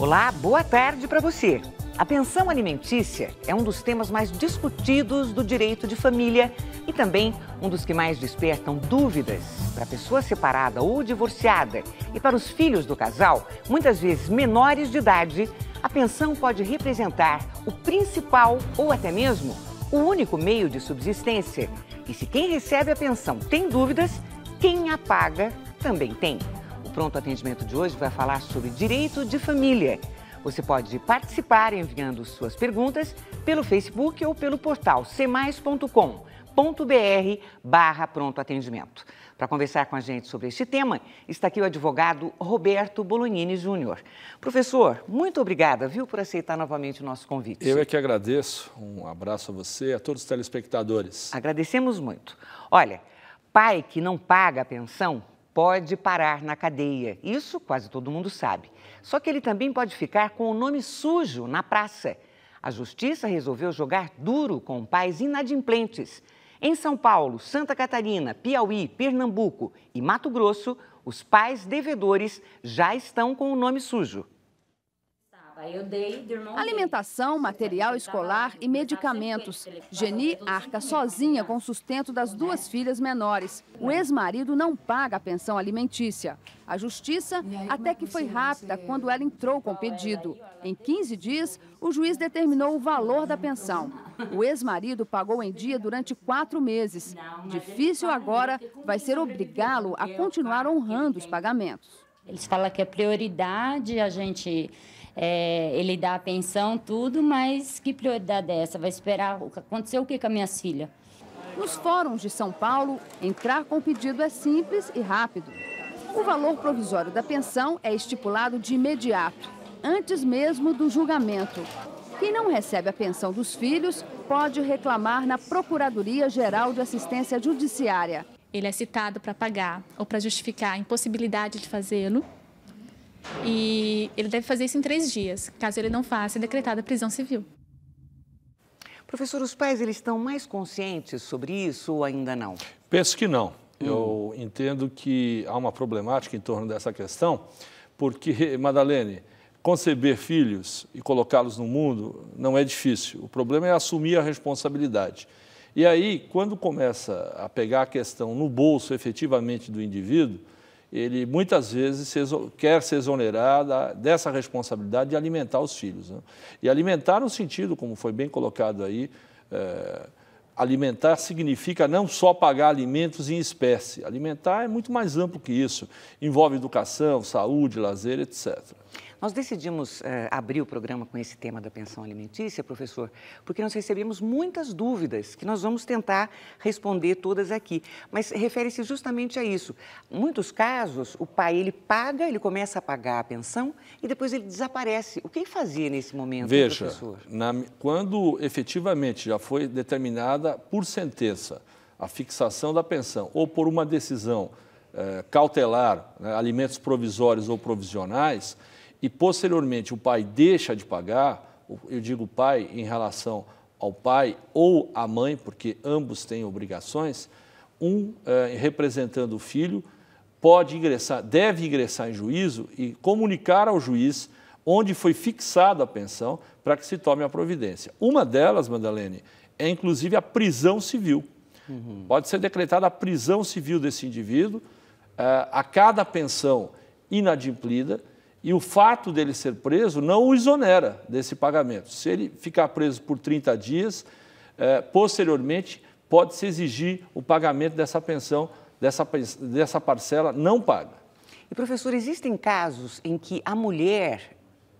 Olá, boa tarde para você. A pensão alimentícia é um dos temas mais discutidos do direito de família e também um dos que mais despertam dúvidas para a pessoa separada ou divorciada e para os filhos do casal, muitas vezes menores de idade. A pensão pode representar o principal ou até mesmo o único meio de subsistência. E se quem recebe a pensão tem dúvidas, quem a paga também tem. Pronto Atendimento de hoje vai falar sobre direito de família. Você pode participar enviando suas perguntas pelo Facebook ou pelo portal cmais.com.br barra pronto atendimento. Para conversar com a gente sobre este tema, está aqui o advogado Roberto Bolognini Júnior. Professor, muito obrigada, viu, por aceitar novamente o nosso convite. Eu é que agradeço. Um abraço a você e a todos os telespectadores. Agradecemos muito. Olha, pai que não paga a pensão pode parar na cadeia. Isso quase todo mundo sabe. Só que ele também pode ficar com o nome sujo na praça. A justiça resolveu jogar duro com pais inadimplentes. Em São Paulo, Santa Catarina, Piauí, Pernambuco e Mato Grosso, os pais devedores já estão com o nome sujo. Alimentação, material escolar e medicamentos. Geni arca sozinha né? com o sustento das né? duas filhas menores. O né? ex-marido não paga a pensão alimentícia. A justiça até é que foi rápida quando ela entrou com o pedido. Em 15 dias, o juiz determinou o valor da pensão. O ex-marido pagou em dia durante quatro meses. Difícil agora vai ser obrigá-lo a é continuar honrando os pagamentos. Eles falam que é prioridade a gente é, ele dá a pensão, tudo, mas que prioridade é essa? Vai esperar acontecer o que com as minhas filhas? Nos fóruns de São Paulo, entrar com o pedido é simples e rápido. O valor provisório da pensão é estipulado de imediato, antes mesmo do julgamento. Quem não recebe a pensão dos filhos pode reclamar na Procuradoria Geral de Assistência Judiciária. Ele é citado para pagar ou para justificar a impossibilidade de fazê-lo e ele deve fazer isso em três dias. Caso ele não faça, é decretada prisão civil. Professor, os pais eles estão mais conscientes sobre isso ou ainda não? Penso que não. Hum. Eu entendo que há uma problemática em torno dessa questão, porque, Madalene, conceber filhos e colocá-los no mundo não é difícil. O problema é assumir a responsabilidade. E aí, quando começa a pegar a questão no bolso efetivamente do indivíduo, ele muitas vezes se quer se exonerar dessa responsabilidade de alimentar os filhos. Né? E alimentar no sentido, como foi bem colocado aí, é, alimentar significa não só pagar alimentos em espécie. Alimentar é muito mais amplo que isso. Envolve educação, saúde, lazer, etc. Nós decidimos eh, abrir o programa com esse tema da pensão alimentícia, professor, porque nós recebemos muitas dúvidas que nós vamos tentar responder todas aqui. Mas refere-se justamente a isso. Em muitos casos, o pai ele paga, ele começa a pagar a pensão e depois ele desaparece. O que ele fazia nesse momento, Veja, professor? Veja, quando efetivamente já foi determinada por sentença a fixação da pensão ou por uma decisão eh, cautelar, né, alimentos provisórios ou provisionais, e posteriormente o pai deixa de pagar, eu digo pai em relação ao pai ou à mãe, porque ambos têm obrigações, um eh, representando o filho pode ingressar, deve ingressar em juízo e comunicar ao juiz onde foi fixada a pensão para que se tome a providência. Uma delas, Madalene, é inclusive a prisão civil. Uhum. Pode ser decretada a prisão civil desse indivíduo eh, a cada pensão inadimplida e o fato dele ser preso não o exonera desse pagamento. Se ele ficar preso por 30 dias, eh, posteriormente pode-se exigir o pagamento dessa pensão, dessa, dessa parcela não paga. E, professor, existem casos em que a mulher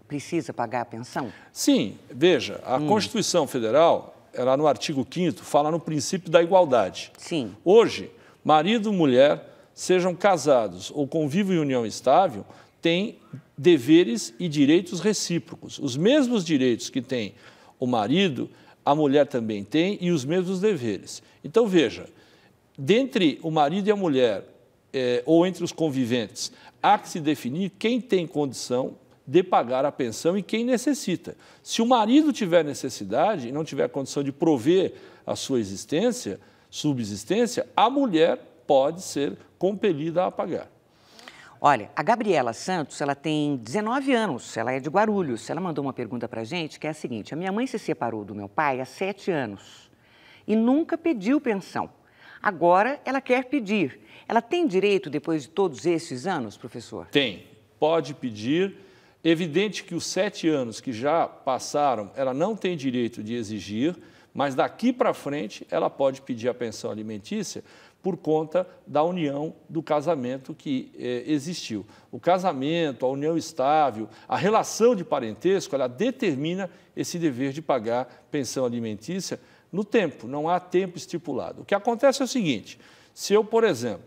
precisa pagar a pensão? Sim, veja, a hum. Constituição Federal, ela no artigo 5 fala no princípio da igualdade. Sim. Hoje, marido e mulher, sejam casados ou convivem em união estável, tem deveres e direitos recíprocos. Os mesmos direitos que tem o marido, a mulher também tem e os mesmos deveres. Então, veja, dentre o marido e a mulher, é, ou entre os conviventes, há que se definir quem tem condição de pagar a pensão e quem necessita. Se o marido tiver necessidade e não tiver condição de prover a sua existência, subsistência, a mulher pode ser compelida a pagar. Olha, a Gabriela Santos, ela tem 19 anos, ela é de Guarulhos. Ela mandou uma pergunta para gente que é a seguinte: a minha mãe se separou do meu pai há 7 anos e nunca pediu pensão. Agora ela quer pedir. Ela tem direito depois de todos esses anos, professor? Tem. Pode pedir. Evidente que os sete anos que já passaram, ela não tem direito de exigir, mas daqui para frente ela pode pedir a pensão alimentícia por conta da união do casamento que eh, existiu. O casamento, a união estável, a relação de parentesco, ela determina esse dever de pagar pensão alimentícia no tempo, não há tempo estipulado. O que acontece é o seguinte: se eu, por exemplo,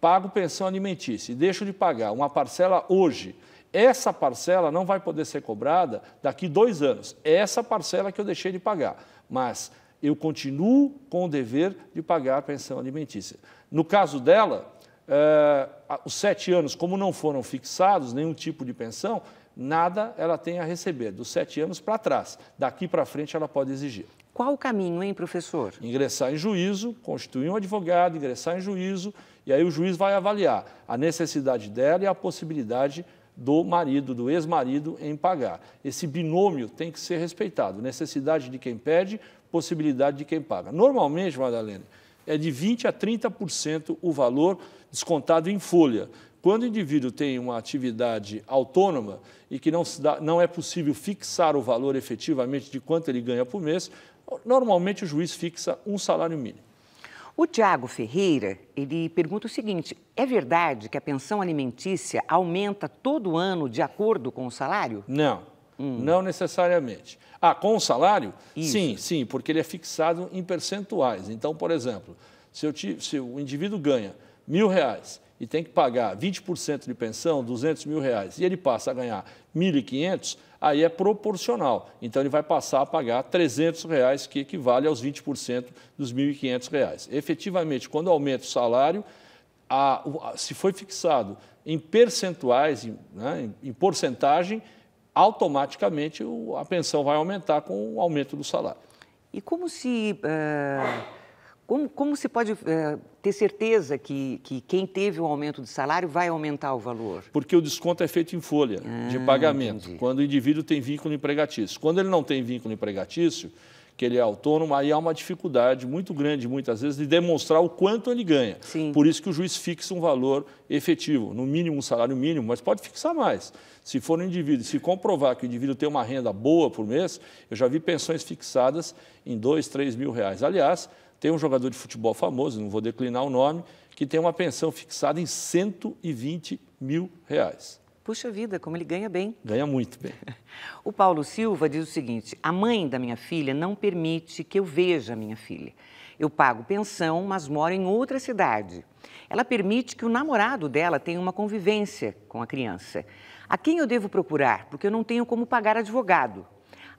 pago pensão alimentícia e deixo de pagar uma parcela hoje, essa parcela não vai poder ser cobrada daqui dois anos. É essa parcela que eu deixei de pagar. Mas eu continuo com o dever de pagar a pensão alimentícia. No caso dela, eh, os sete anos, como não foram fixados nenhum tipo de pensão, nada ela tem a receber, dos sete anos para trás. Daqui para frente ela pode exigir. Qual o caminho, hein, professor? Ingressar em juízo, constituir um advogado, ingressar em juízo, e aí o juiz vai avaliar a necessidade dela e a possibilidade do marido, do ex-marido, em pagar. Esse binômio tem que ser respeitado. Necessidade de quem pede, possibilidade de quem paga. Normalmente, Madalena, é de 20% a 30% o valor descontado em folha. Quando o indivíduo tem uma atividade autônoma e que não, dá, não é possível fixar o valor efetivamente de quanto ele ganha por mês, normalmente o juiz fixa um salário mínimo. O Tiago Ferreira, ele pergunta o seguinte, é verdade que a pensão alimentícia aumenta todo ano de acordo com o salário? Não, Hum. Não necessariamente. Ah, com o salário? Isso. Sim, sim, porque ele é fixado em percentuais. Então, por exemplo, se, eu te, se o indivíduo ganha mil reais e tem que pagar 20% de pensão, 200 mil reais, e ele passa a ganhar 1.500, aí é proporcional. Então, ele vai passar a pagar 300 reais, que equivale aos 20% dos 1.500 reais. Efetivamente, quando aumenta o salário, a, a, se foi fixado em percentuais, em, né, em, em porcentagem, automaticamente a pensão vai aumentar com o aumento do salário. E como se, eh, como, como se pode eh, ter certeza que, que quem teve um aumento de salário vai aumentar o valor? Porque o desconto é feito em folha ah, de pagamento, entendi. quando o indivíduo tem vínculo empregatício. Quando ele não tem vínculo empregatício, que ele é autônomo, aí há uma dificuldade muito grande, muitas vezes, de demonstrar o quanto ele ganha. Sim. Por isso que o juiz fixa um valor efetivo, no mínimo um salário mínimo, mas pode fixar mais. Se for um indivíduo, se comprovar que o indivíduo tem uma renda boa por mês, eu já vi pensões fixadas em dois, 3 mil reais. Aliás, tem um jogador de futebol famoso, não vou declinar o nome, que tem uma pensão fixada em 120 mil reais. Puxa vida, como ele ganha bem. Ganha muito bem. O Paulo Silva diz o seguinte: a mãe da minha filha não permite que eu veja a minha filha. Eu pago pensão, mas moro em outra cidade. Ela permite que o namorado dela tenha uma convivência com a criança. A quem eu devo procurar? Porque eu não tenho como pagar advogado.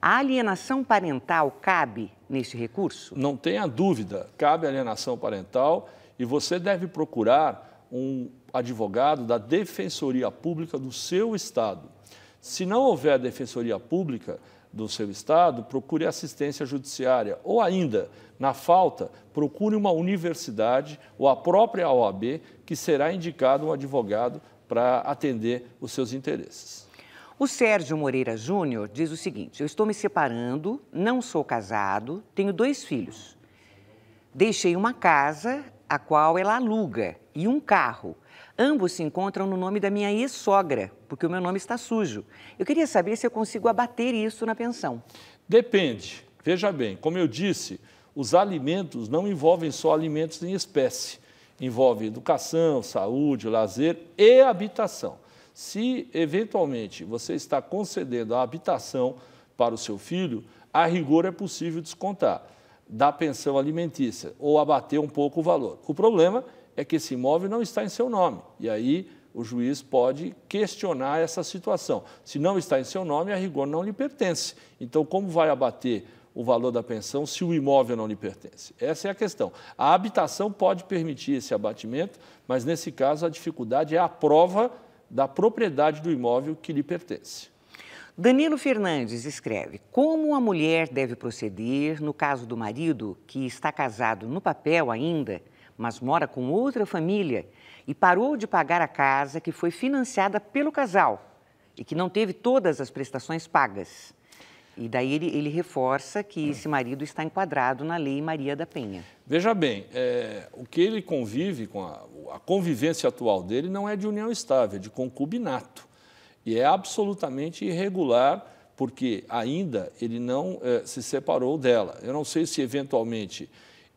A alienação parental cabe neste recurso? Não tenha dúvida, cabe alienação parental e você deve procurar um advogado da Defensoria Pública do seu Estado. Se não houver Defensoria Pública do seu Estado, procure assistência judiciária ou ainda, na falta, procure uma universidade ou a própria OAB, que será indicado um advogado para atender os seus interesses. O Sérgio Moreira Júnior diz o seguinte: Eu estou me separando, não sou casado, tenho dois filhos. Deixei uma casa, a qual ela aluga, e um carro. Ambos se encontram no nome da minha ex-sogra, porque o meu nome está sujo. Eu queria saber se eu consigo abater isso na pensão. Depende. Veja bem, como eu disse, os alimentos não envolvem só alimentos em espécie. Envolve educação, saúde, lazer e habitação. Se, eventualmente, você está concedendo a habitação para o seu filho, a rigor é possível descontar da pensão alimentícia ou abater um pouco o valor. O problema é é que esse imóvel não está em seu nome. E aí o juiz pode questionar essa situação. Se não está em seu nome, a rigor não lhe pertence. Então, como vai abater o valor da pensão se o imóvel não lhe pertence? Essa é a questão. A habitação pode permitir esse abatimento, mas nesse caso a dificuldade é a prova da propriedade do imóvel que lhe pertence. Danilo Fernandes escreve: Como a mulher deve proceder no caso do marido que está casado no papel ainda? mas mora com outra família e parou de pagar a casa que foi financiada pelo casal e que não teve todas as prestações pagas. E daí ele, ele reforça que hum. esse marido está enquadrado na Lei Maria da Penha. Veja bem, é, o que ele convive com a, a convivência atual dele não é de união estável, é de concubinato. E é absolutamente irregular porque ainda ele não é, se separou dela. Eu não sei se eventualmente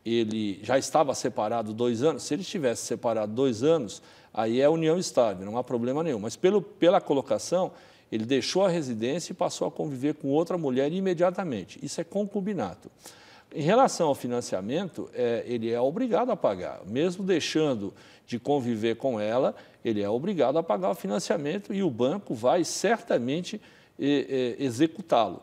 ele já estava separado dois anos, se ele estivesse separado dois anos, aí é união estável, não há problema nenhum. Mas pelo, pela colocação, ele deixou a residência e passou a conviver com outra mulher imediatamente. Isso é concubinato. Em relação ao financiamento, é, ele é obrigado a pagar. Mesmo deixando de conviver com ela, ele é obrigado a pagar o financiamento e o banco vai certamente é, é, executá-lo.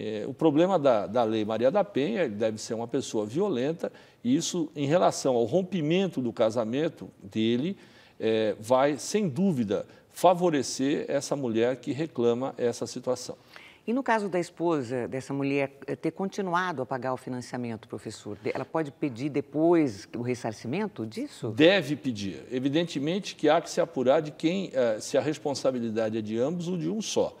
É, o problema da, da Lei Maria da Penha, ele é deve ser uma pessoa violenta, e isso, em relação ao rompimento do casamento dele, é, vai, sem dúvida, favorecer essa mulher que reclama essa situação. E no caso da esposa dessa mulher é, ter continuado a pagar o financiamento, professor, ela pode pedir depois o ressarcimento disso? Deve pedir. Evidentemente que há que se apurar de quem, é, se a responsabilidade é de ambos ou de um só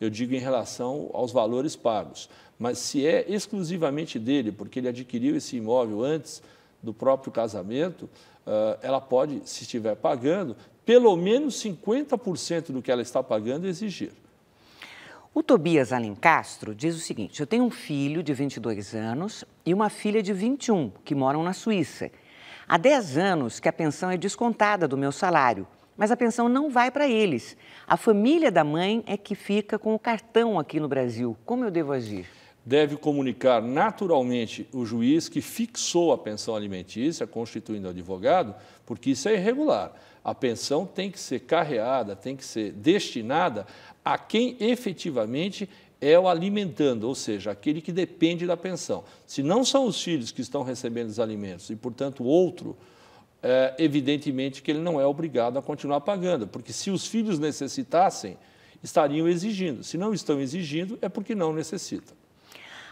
eu digo em relação aos valores pagos. Mas se é exclusivamente dele, porque ele adquiriu esse imóvel antes do próprio casamento, ah, ela pode, se estiver pagando, pelo menos 50% do que ela está pagando exigir. O Tobias Alencastro diz o seguinte: Eu tenho um filho de 22 anos e uma filha de 21 que moram na Suíça. Há 10 anos que a pensão é descontada do meu salário mas a pensão não vai para eles. A família da mãe é que fica com o cartão aqui no Brasil. Como eu devo agir? Deve comunicar naturalmente o juiz que fixou a pensão alimentícia, constituindo advogado, porque isso é irregular. A pensão tem que ser carreada, tem que ser destinada a quem efetivamente é o alimentando, ou seja, aquele que depende da pensão. Se não são os filhos que estão recebendo os alimentos e, portanto, outro é, evidentemente que ele não é obrigado a continuar pagando, porque se os filhos necessitassem, estariam exigindo. Se não estão exigindo, é porque não necessitam.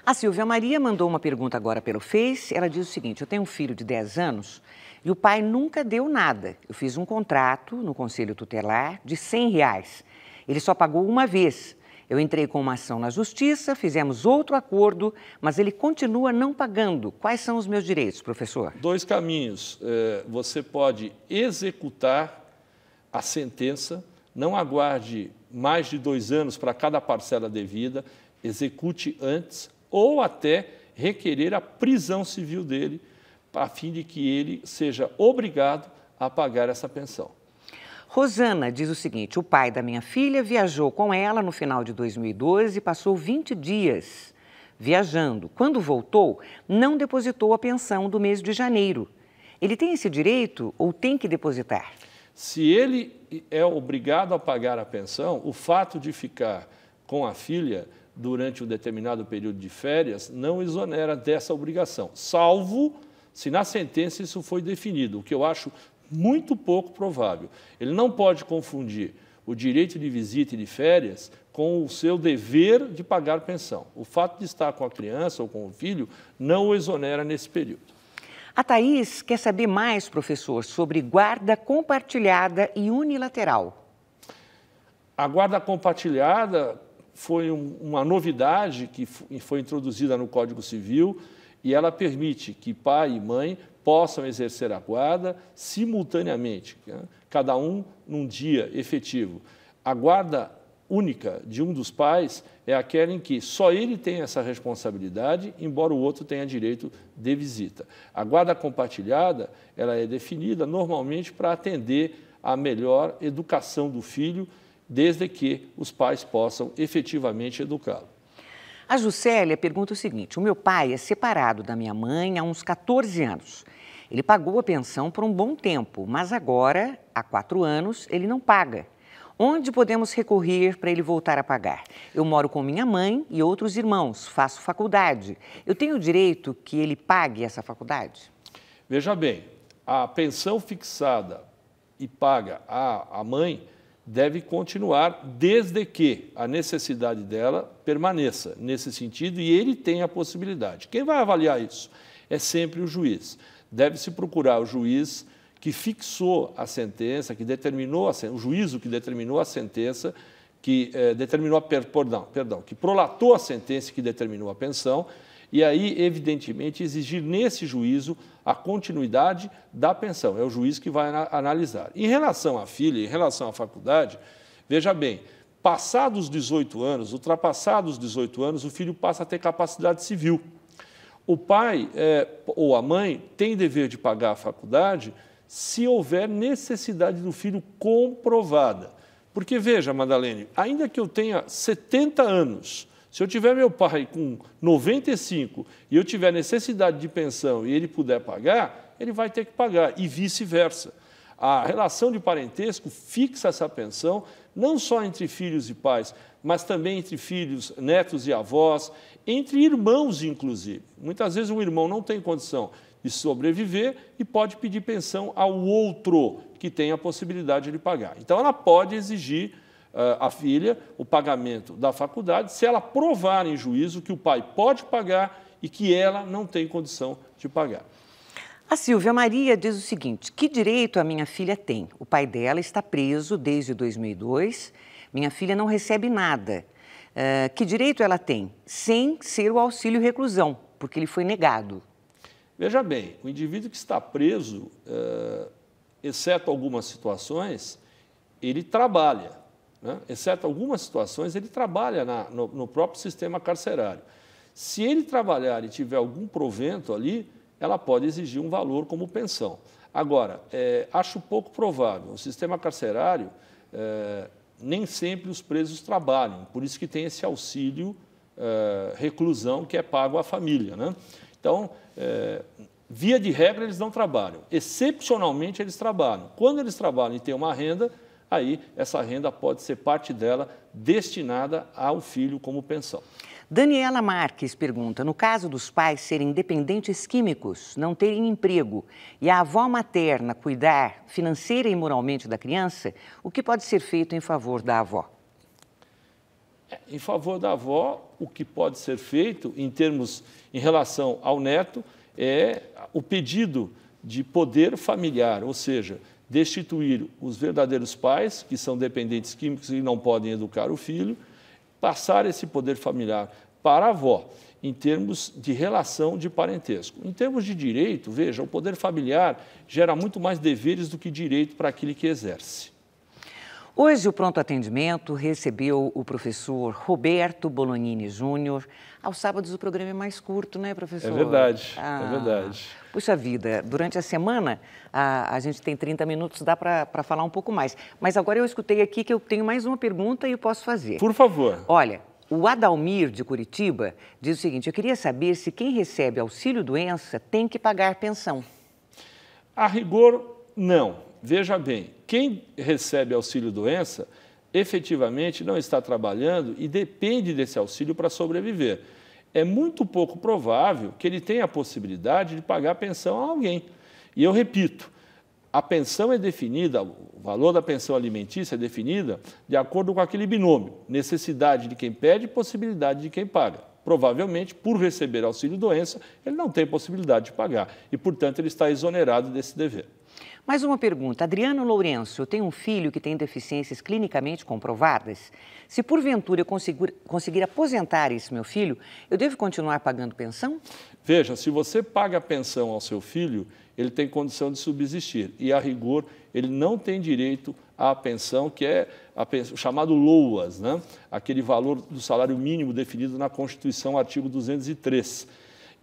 A Silvia Maria mandou uma pergunta agora pelo Face. Ela diz o seguinte: Eu tenho um filho de 10 anos e o pai nunca deu nada. Eu fiz um contrato no conselho tutelar de 100 reais. Ele só pagou uma vez. Eu entrei com uma ação na justiça, fizemos outro acordo, mas ele continua não pagando. Quais são os meus direitos, professor? Dois caminhos. É, você pode executar a sentença, não aguarde mais de dois anos para cada parcela devida, execute antes ou até requerer a prisão civil dele, a fim de que ele seja obrigado a pagar essa pensão. Rosana diz o seguinte: o pai da minha filha viajou com ela no final de 2012 e passou 20 dias viajando. Quando voltou, não depositou a pensão do mês de janeiro. Ele tem esse direito ou tem que depositar? Se ele é obrigado a pagar a pensão, o fato de ficar com a filha durante um determinado período de férias não exonera dessa obrigação, salvo se na sentença isso foi definido, o que eu acho muito pouco provável. Ele não pode confundir o direito de visita e de férias com o seu dever de pagar pensão. O fato de estar com a criança ou com o filho não o exonera nesse período. A Thaís quer saber mais, professor, sobre guarda compartilhada e unilateral. A guarda compartilhada foi uma novidade que foi introduzida no Código Civil e ela permite que pai e mãe possam exercer a guarda simultaneamente, né? cada um num dia efetivo. A guarda única de um dos pais é aquela em que só ele tem essa responsabilidade, embora o outro tenha direito de visita. A guarda compartilhada ela é definida normalmente para atender à melhor educação do filho, desde que os pais possam efetivamente educá-lo. A Juscelia pergunta o seguinte: o meu pai é separado da minha mãe há uns 14 anos. Ele pagou a pensão por um bom tempo, mas agora, há quatro anos, ele não paga. Onde podemos recorrer para ele voltar a pagar? Eu moro com minha mãe e outros irmãos, faço faculdade. Eu tenho o direito que ele pague essa faculdade? Veja bem, a pensão fixada e paga à, à mãe deve continuar desde que a necessidade dela permaneça nesse sentido e ele tenha a possibilidade. Quem vai avaliar isso? É sempre o juiz deve-se procurar o juiz que fixou a sentença, que determinou a, o juízo que determinou a sentença, que eh, determinou a per, perdão, perdão, que prolatou a sentença que determinou a pensão, e aí, evidentemente, exigir nesse juízo a continuidade da pensão. É o juiz que vai analisar. Em relação à filha, em relação à faculdade, veja bem, passados os 18 anos, ultrapassados os 18 anos, o filho passa a ter capacidade civil. O pai é, ou a mãe tem dever de pagar a faculdade se houver necessidade do filho comprovada. Porque veja, Madalene, ainda que eu tenha 70 anos, se eu tiver meu pai com 95 e eu tiver necessidade de pensão e ele puder pagar, ele vai ter que pagar e vice-versa. A relação de parentesco fixa essa pensão não só entre filhos e pais, mas também entre filhos, netos e avós, entre irmãos, inclusive. Muitas vezes um irmão não tem condição de sobreviver e pode pedir pensão ao outro que tem a possibilidade de pagar. Então, ela pode exigir à ah, filha o pagamento da faculdade se ela provar em juízo que o pai pode pagar e que ela não tem condição de pagar. A Silvia Maria diz o seguinte: que direito a minha filha tem? O pai dela está preso desde 2002, minha filha não recebe nada. Uh, que direito ela tem? Sem ser o auxílio reclusão, porque ele foi negado. Veja bem, o indivíduo que está preso, uh, exceto algumas situações, ele trabalha. Né? Exceto algumas situações, ele trabalha na, no, no próprio sistema carcerário. Se ele trabalhar e tiver algum provento ali, ela pode exigir um valor como pensão. Agora, é, acho pouco provável. O sistema carcerário, é, nem sempre os presos trabalham, por isso que tem esse auxílio é, reclusão que é pago à família. Né? Então, é, via de regra, eles não trabalham. Excepcionalmente, eles trabalham. Quando eles trabalham e têm uma renda, aí essa renda pode ser parte dela destinada ao filho como pensão. Daniela Marques pergunta: no caso dos pais serem dependentes químicos, não terem emprego e a avó materna cuidar financeira e moralmente da criança, o que pode ser feito em favor da avó? É, em favor da avó, o que pode ser feito em termos em relação ao neto é o pedido de poder familiar, ou seja, destituir os verdadeiros pais, que são dependentes químicos e não podem educar o filho, passar esse poder familiar para a avó, em termos de relação de parentesco. Em termos de direito, veja, o poder familiar gera muito mais deveres do que direito para aquele que exerce. Hoje, o pronto atendimento recebeu o professor Roberto Bolognini Júnior. Aos sábados, o programa é mais curto, né, professor? É verdade, é ah, é verdade. Puxa vida, durante a semana a, a gente tem 30 minutos, dá para falar um pouco mais. Mas agora eu escutei aqui que eu tenho mais uma pergunta e eu posso fazer. Por favor. Olha, o Adalmir de Curitiba diz o seguinte: eu queria saber se quem recebe auxílio doença tem que pagar pensão. A rigor, não veja bem, quem recebe auxílio doença efetivamente não está trabalhando e depende desse auxílio para sobreviver. É muito pouco provável que ele tenha a possibilidade de pagar pensão a alguém. E eu repito, a pensão é definida, o valor da pensão alimentícia é definida de acordo com aquele binômio: necessidade de quem pede, possibilidade de quem paga provavelmente, por receber auxílio-doença, ele não tem possibilidade de pagar e, portanto, ele está exonerado desse dever. Mais uma pergunta. Adriano Lourenço, eu tenho um filho que tem deficiências clinicamente comprovadas. Se porventura eu conseguir, conseguir aposentar esse meu filho, eu devo continuar pagando pensão? Veja, se você paga pensão ao seu filho, ele tem condição de subsistir. E, a rigor, ele não tem direito à pensão, que é o chamado LOAS, né? aquele valor do salário mínimo definido na Constituição, artigo 203,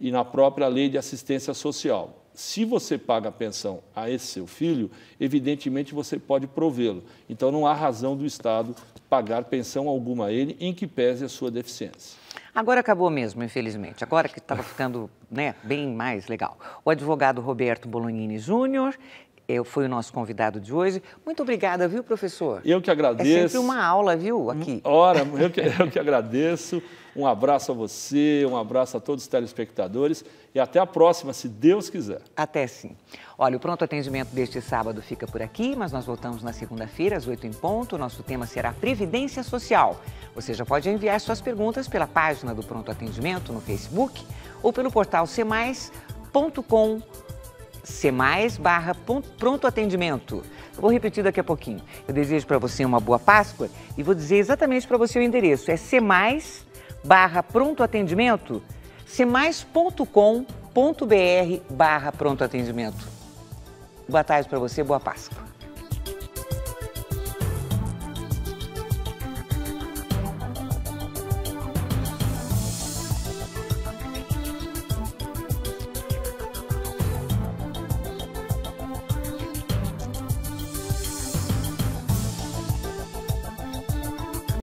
e na própria Lei de Assistência Social. Se você paga a pensão a esse seu filho, evidentemente você pode provê-lo. Então não há razão do Estado pagar pensão alguma a ele, em que pese a sua deficiência. Agora acabou mesmo, infelizmente. Agora que estava ficando né, bem mais legal. O advogado Roberto Bolognini Júnior eu, foi o nosso convidado de hoje. Muito obrigada, viu, professor? Eu que agradeço. É sempre uma aula, viu, aqui. Hum, ora, eu que, eu que agradeço. Um abraço a você, um abraço a todos os telespectadores e até a próxima, se Deus quiser. Até sim. Olha, o pronto atendimento deste sábado fica por aqui, mas nós voltamos na segunda-feira, às 8 em ponto. Nosso tema será Previdência Social. Você já pode enviar suas perguntas pela página do Pronto Atendimento no Facebook ou pelo portal cmais.com.br. CMais barra pronto atendimento. vou repetir daqui a pouquinho. Eu desejo para você uma boa Páscoa e vou dizer exatamente para você o endereço. É CMais barra pronto atendimento, cmais.com.br barra pronto atendimento. Boa tarde para você, boa Páscoa.